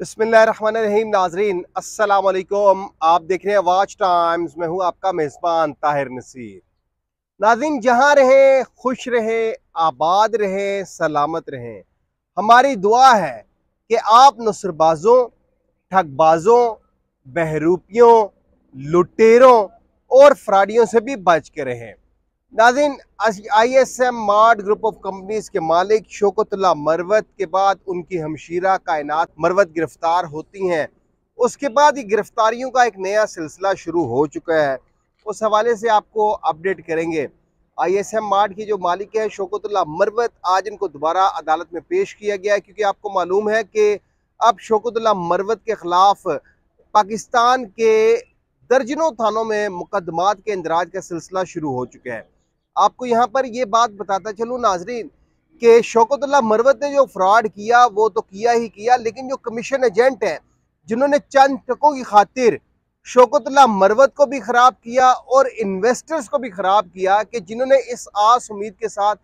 बसमीम नाजरीन असलकुम आप देख रहे हैं वाच टाइम्स मैं हूँ आपका मेज़बान ताहिर नसीर नाजरीन जहाँ रहें खुश रहें आबाद रहें सलामत रहें हमारी दुआ है कि आप नसरबाजों ठगबाजों बहरूपियों लुटेरों और फ्राडियों से भी बच के रहें नाजिन I S M mart group of companies के मालिक शोकतुल्ला मरवत के बाद उनकी हमशीरा कायनात मरवत गिरफ्तार होती हैं उसके बाद ही गिरफ्तारियों का एक नया सिलसिला शुरू हो चुका है उस हवाले से आपको अपडेट करेंगे आई एस एम मार्ट की जो मालिक है शोकतुल्ला मरवत आज इनको दोबारा अदालत में पेश किया गया है क्योंकि आपको मालूम है कि अब शोकतुल्ला मरवत के ख़िलाफ़ पाकिस्तान के दर्जनों थानों में मुकदमात के इंदराज का सिलसिला शुरू हो चुका है आपको यहाँ पर ये बात बताता चलूँ नाजरीन कि शौकतुल्ला मरवत ने जो फ्रॉड किया वो तो किया ही किया लेकिन जो कमीशन एजेंट हैं जिन्होंने चंद टकों की खातिर शौकतुल्ला मरवत को भी ख़राब किया और इन्वेस्टर्स को भी ख़राब किया कि जिन्होंने इस आस उम्मीद के साथ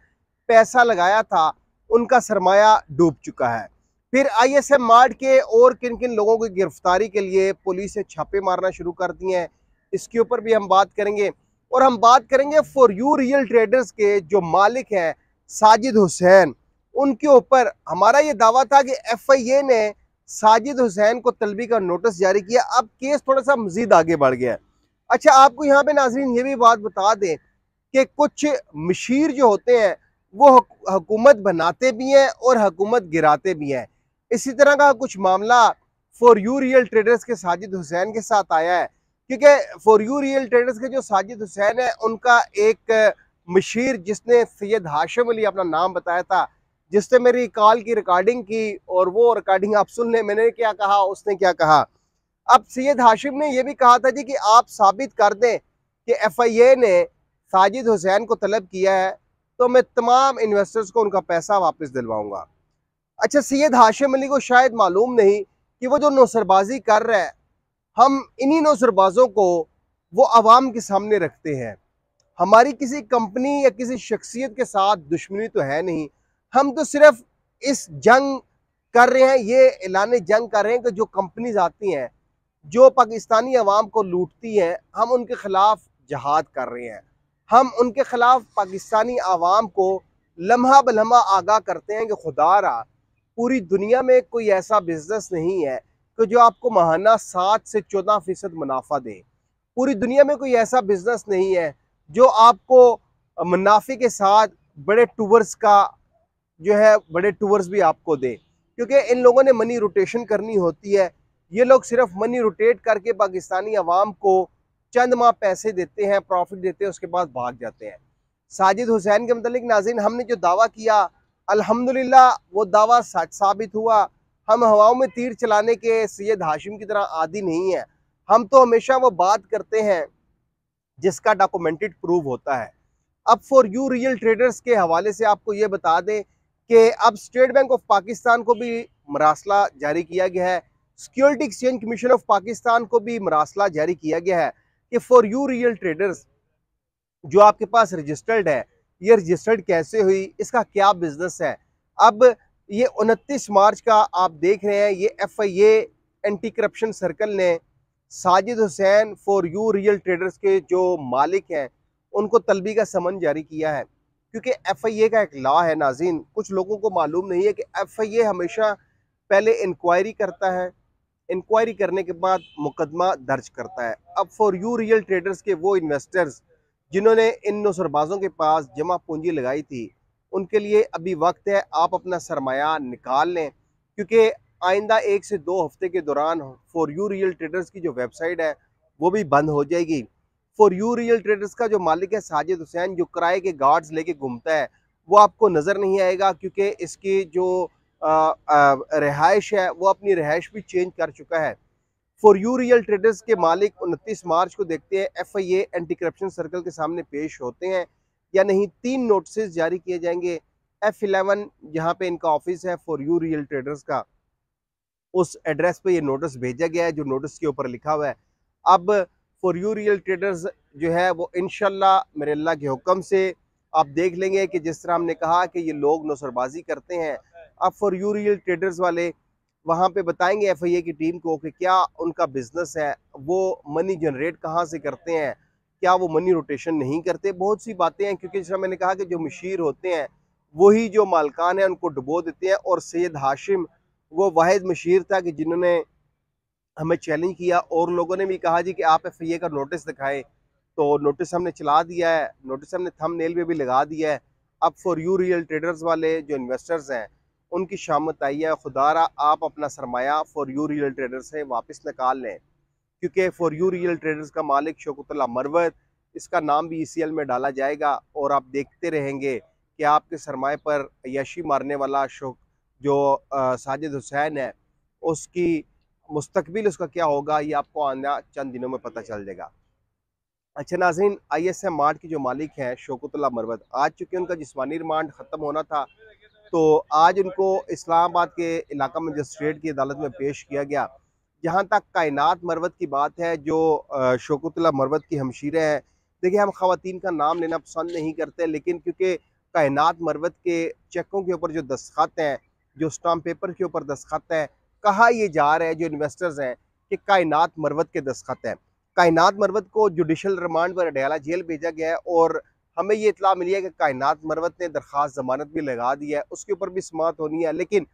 पैसा लगाया था उनका सरमाया डूब चुका है फिर आई एस एम मार्ट के और किन किन लोगों की गिरफ्तारी के लिए पुलिस ने छापे मारना शुरू कर दिए हैं इसके ऊपर भी हम बात करेंगे और हम बात करेंगे फॉर यू रियल ट्रेडर्स के जो मालिक हैं साजिद हुसैन उनके ऊपर हमारा ये दावा था कि एफआईए ने साजिद हुसैन को तलबी का नोटिस जारी किया अब केस थोड़ा सा मजीद आगे बढ़ गया है अच्छा आपको यहाँ पे नाजरीन ये भी बात बता दें कि कुछ मशीर जो होते हैं वो हुकूमत बनाते भी हैं और हुकूमत गिराते भी हैं इसी तरह का कुछ मामला फॉर यू रियल ट्रेडर्स के साजिद हुसैन के साथ आया है क्योंकि फॉर यू रियल ट्रेडर्स के जो साजिद हुसैन है उनका एक मशीर जिसने सैयद हाशिम अली अपना नाम बताया था जिसने मेरी कॉल की रिकॉर्डिंग की और वो रिकॉर्डिंग आप सुन लें मैंने क्या कहा उसने क्या कहा अब सैयद हाशिम ने यह भी कहा था जी कि आप साबित कर दें कि एफ आई ए ने साजिद हुसैन को तलब किया है तो मैं तमाम इन्वेस्टर्स को उनका पैसा वापस दिलवाऊंगा अच्छा सैयद हाशिम अली को शायद मालूम नहीं कि वो जो नौसरबाजी कर रहा है हम इन्हीं नौ सरबाजों को वो आवाम के सामने रखते हैं हमारी किसी कंपनी या किसी शख्सियत के साथ दुश्मनी तो है नहीं हम तो सिर्फ इस जंग कर रहे हैं ये ऐलान जंग कर रहे हैं कि जो कंपनीज आती हैं जो पाकिस्तानी अवाम को लूटती हैं हम उनके ख़िलाफ़ जहाद कर रहे हैं हम उनके ख़िलाफ़ पाकिस्तानी आवाम को लम्हा बलम्हा आगाह करते हैं कि खुदा रहा पूरी दुनिया में कोई ऐसा बिज़नेस नहीं है तो जो आपको महाना सात से चौदह फीसद मुनाफा दे पूरी दुनिया में कोई ऐसा बिजनेस नहीं है जो आपको मुनाफे के साथ बड़े टूवर्स का जो है बड़े टूवर्स भी आपको दे क्योंकि इन लोगों ने मनी रोटेशन करनी होती है ये लोग सिर्फ मनी रोटेट करके पाकिस्तानी आवाम को चंद माह पैसे देते हैं प्रॉफिट देते हैं उसके बाद भाग जाते हैं साजिद हुसैन के मतलब नाजिन हमने जो दावा किया अल्हम्दुलिल्लाह वो दावा सच साबित हुआ हम हवाओं में तीर चलाने के सैयद हाशिम की तरह आदि नहीं है हम तो हमेशा वो बात करते हैं जिसका डॉक्यूमेंटेड प्रूव होता है अब फॉर यू रियल ट्रेडर्स के हवाले से आपको ये बता दें कि अब स्टेट बैंक ऑफ पाकिस्तान को भी मरासला जारी किया गया है security exchange commission of Pakistan को भी मरासला जारी किया गया है कि फॉर यू रियल ट्रेडर्स जो आपके पास रजिस्टर्ड है ये रजिस्टर्ड कैसे हुई इसका क्या बिजनेस है अब ये 29 मार्च का आप देख रहे हैं ये F I A anti corruption circle ने Sajid Hussain for you real traders के जो मालिक हैं उनको तलबी का समन जारी किया है क्योंकि एफ आई ए का एक लॉ है नाजीन कुछ लोगों को मालूम नहीं है कि एफ आई ए हमेशा पहले इंक्वायरी करता है इंक्वायरी करने के बाद मुकदमा दर्ज करता है अब फॉर यू रियल ट्रेडर्स के वो इन्वेस्टर्स जिन्होंने इन नौसरबाजों के पास जमा पूंजी लगाई थी उनके लिए अभी वक्त है आप अपना सरमाया निकाल लें क्योंकि आइंदा एक से दो हफ्ते के दौरान फॉर यू रियल ट्रेडर्स की जो वेबसाइट है वो भी बंद हो जाएगी फॉर यू रियल ट्रेडर्स का जो मालिक है साजिद हुसैन जो किराए के गार्ड्स लेके घूमता है वो आपको नज़र नहीं आएगा क्योंकि इसकी जो रिहाइश है वो अपनी रिहाइश भी चेंज कर चुका है फॉर यू रियल ट्रेडर्स के मालिक उनतीस मार्च को देखते हैं F I A anti corruption circle के सामने पेश होते हैं या नहीं तीन नोटिस जारी किए जाएंगे एफ इलेवन जहाँ पे इनका ऑफिस है फॉर यू रियल ट्रेडर्स का उस एड्रेस पे ये नोटिस भेजा गया है जो नोटिस के ऊपर लिखा हुआ है अब फॉर यू रियल ट्रेडर्स जो है वो इन मेरे अल्लाह के हुक्म से आप देख लेंगे कि जिस तरह हमने कहा कि ये लोग नौसरबाजी करते हैं अब फॉर यू रियल ट्रेडर्स वाले वहाँ पे बताएंगे एफ आई ए की टीम को कि क्या उनका बिजनेस है वो मनी जनरेट कहाँ से करते हैं क्या वो मनी रोटेशन नहीं करते बहुत सी बातें हैं क्योंकि जैसा मैंने कहा कि जो मशीर होते हैं वही जो मालकान है उनको डुबो देते हैं और सैद हाशिम वो वाद मशीर था कि जिन्होंने हमें चैलेंज किया और लोगों ने भी कहा जी कि आप एफ का नोटिस दिखाएं तो नोटिस हमने चला दिया है नोटिस हमने थम नेल भी लगा दिया है अब फॉर यू रियल ट्रेडर्स वाले जो इन्वेस्टर्स हैं उनकी शामत आई है खुदारा आप अपना सरमाया फॉर यू रियल ट्रेडर से वापस निकाल लें क्योंकि फॉर यू रियल ट्रेडर्स का मालिक शकुतला मरवत इसका नाम भी ई e में डाला जाएगा और आप देखते रहेंगे कि आपके सरमाए पर यशी मारने वाला शोक जो साजिद हुसैन है उसकी मुस्तबिल उसका क्या होगा ये आपको आना चंद दिनों में पता चल जाएगा अच्छा नाजीन आई एस एम मार्ट के जो मालिक हैं शोकतुल्ला मरवत आज चूँकि उनका जिसमानी रिमांड ख़त्म होना था तो आज उनको इस्लामाबाद के इलाका मजिस्ट्रेट की अदालत में पेश किया गया जहाँ तक कायनात मरवत की बात है जो शोकतला मरवत की हमशीरें हैं देखिए हम खातन का नाम लेना पसंद नहीं करते लेकिन क्योंकि कायनात मरवत के चेकों के ऊपर जो दस्खत हैं जो स्टाम्प पेपर के ऊपर दस्खत हैं कहा ये जा रहा है जो इन्वेस्टर्स हैं कि कायनात मरवत के दस्खत हैं कायनात मरवत को जुडिशल रिमांड पर अडयाला जेल भेजा गया है और हमें ये इतला मिली है कि कायनात मरवत ने दरख्वास्त जमानत भी लगा दी है उसके ऊपर भी समात होनी है लेकिन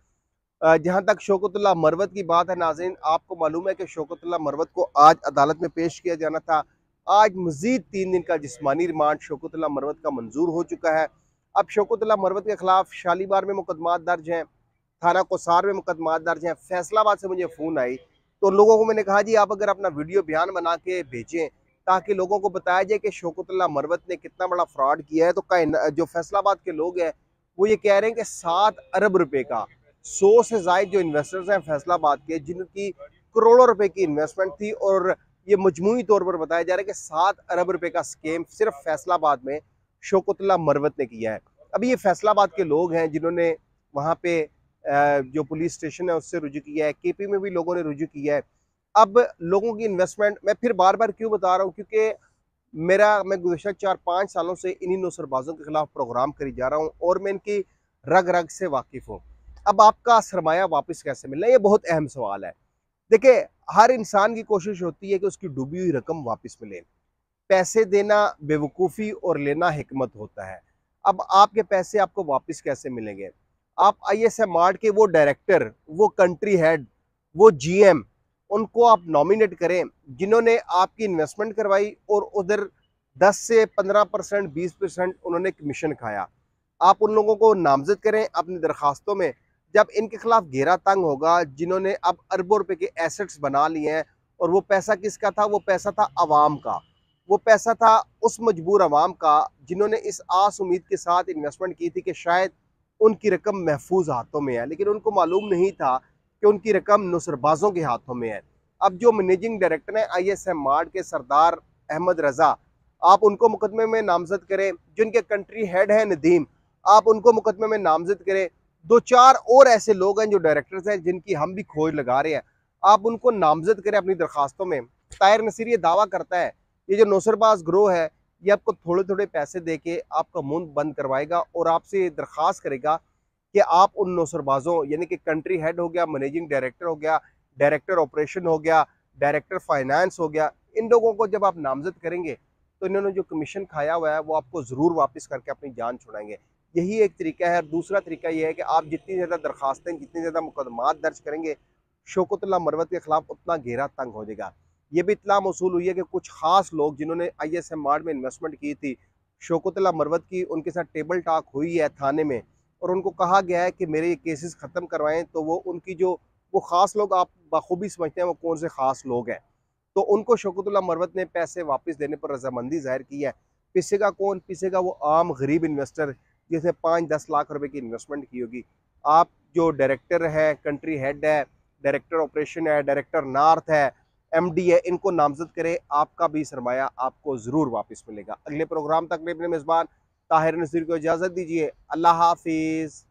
जहां तक शोकतुल्ला मरवत की बात है नाजरीन आपको मालूम है कि शोकतुल्ला मरवत को आज अदालत में पेश किया जाना था आज मजीद तीन दिन का जिसमानी रिमांड शोकतुल्ला मरवत का मंजूर हो चुका है अब शोकतुल्ला मरवत के खिलाफ शालीबार में मुकदमा दर्ज हैं थाना कोसार में मुकदमा दर्ज हैं फैसलाबाद से मुझे फ़ोन आई तो लोगों को मैंने कहा जी आप अगर अपना वीडियो बयान बना के भेजें ताकि लोगों को बताया जाए कि शोकतुल्ला मरवत ने कितना बड़ा फ्रॉड किया है तो जो फैसलाबाद के लोग हैं वो ये कह रहे हैं कि सात अरब रुपये का सौ से जायद जो इन्वेस्टर्स हैं फैसलाबाद के जिनकी करोड़ों रुपए की इन्वेस्टमेंट थी और ये मजमू तौर पर बताया जा रहा है कि सात अरब रुपए का स्कीम सिर्फ फैसलाबाद में शोकतुल्ला मरवत ने किया है अभी ये फैसलाबाद के लोग हैं जिन्होंने वहाँ पे जो पुलिस स्टेशन है उससे रुजू किया है के में भी लोगों ने रुजू किया है अब लोगों की इन्वेस्टमेंट मैं फिर बार बार क्यों बता रहा हूँ क्योंकि मेरा मैं गुजशत चार पाँच सालों से इन्हीं नौसरबाजों के खिलाफ प्रोग्राम करी जा रहा हूँ और मैं इनकी रग रग से वाकिफ़ हूँ अब आपका सरमाया वापस कैसे मिलना ये बहुत अहम सवाल है देखिए हर इंसान की कोशिश होती है कि उसकी डूबी हुई रकम वापस मिले पैसे देना बेवकूफ़ी और लेना हमत होता है अब आपके पैसे आपको वापस कैसे मिलेंगे आप आई एस एम आर्ट के वो डायरेक्टर वो कंट्री हेड वो एम उनको आप नॉमिनेट करें जिन्होंने आपकी इन्वेस्टमेंट करवाई और उधर 10 से 15 परसेंट बीस परसेंट उन्होंने कमीशन खाया आप उन लोगों को नामजद करें अपनी दरखास्तों में जब इनके खिलाफ घेरा तंग होगा जिन्होंने अब अरबों रुपए के एसेट्स बना लिए हैं और वो पैसा किसका था वो पैसा था आवाम का वो पैसा था उस मजबूर आवाम का जिन्होंने इस आस उम्मीद के साथ इन्वेस्टमेंट की थी कि शायद उनकी रकम महफूज हाथों में है लेकिन उनको मालूम नहीं था कि उनकी रकम नुसरबाजों के हाथों में है अब जो मैनेजिंग डायरेक्टर हैं आई एस एम मार्ड के सरदार अहमद रज़ा आप उनको मुकदमे में नामजद करें जिनके कंट्री हेड हैं नदीम आप उनको मुकदमे में नामजद करें दो चार और ऐसे लोग हैं जो डायरेक्टर्स हैं जिनकी हम भी खोज लगा रहे हैं आप उनको नामजद करें अपनी दरखास्तों में तायर नसीर ये दावा करता है ये जो नौसरबाज ग्रोह है ये आपको थोड़े थोड़े पैसे दे के आपका मुंद बंद करवाएगा और आपसे दरख्वास्त करेगा कि आप उन नौसरबाजों यानी कि कंट्री हेड हो गया मैनेजिंग डायरेक्टर हो गया डायरेक्टर ऑपरेशन हो गया डायरेक्टर फाइनेंस हो गया इन लोगों को जब आप नामजद करेंगे तो इन्होंने जो कमीशन खाया हुआ है वो आपको ज़रूर वापस करके अपनी जान छुड़ाएंगे यही एक तरीका है और दूसरा तरीका यह है कि आप जितनी ज़्यादा दरखास्तें जितनी ज़्यादा मुकदमात दर्ज करेंगे शोकतुल्ला मरवत के ख़िलाफ़ उतना घेरा तंग हो जाएगा ये भी इतला मौसू हुई है कि कुछ खास लोग जिन्होंने आई एस एम मार्ड में इन्वेस्टमेंट की थी शोकतुल्ला मरवत की उनके साथ टेबल टाक हुई है थाने में और उनको कहा गया है कि मेरे ये केसेस ख़त्म करवाएं तो वो उनकी जो वो ख़ास लोग आप बखूबी समझते हैं वो कौन से ख़ास लोग हैं तो उनको शोकतुल्ला मरवत ने पैसे वापस देने पर रजामंदी जाहिर की है पिसेगा कौन पिसेगा वो आम गरीब इन्वेस्टर जिसे पाँच दस लाख रुपए की इन्वेस्टमेंट की होगी आप जो डायरेक्टर है कंट्री हेड है डायरेक्टर ऑपरेशन है डायरेक्टर नार्थ है एमडी है इनको नामजद करें आपका भी सरमाया आपको ज़रूर वापस मिलेगा अगले प्रोग्राम तक में अपने मेज़बान ताहिर नसीर को इजाज़त दीजिए अल्लाह हाफिज़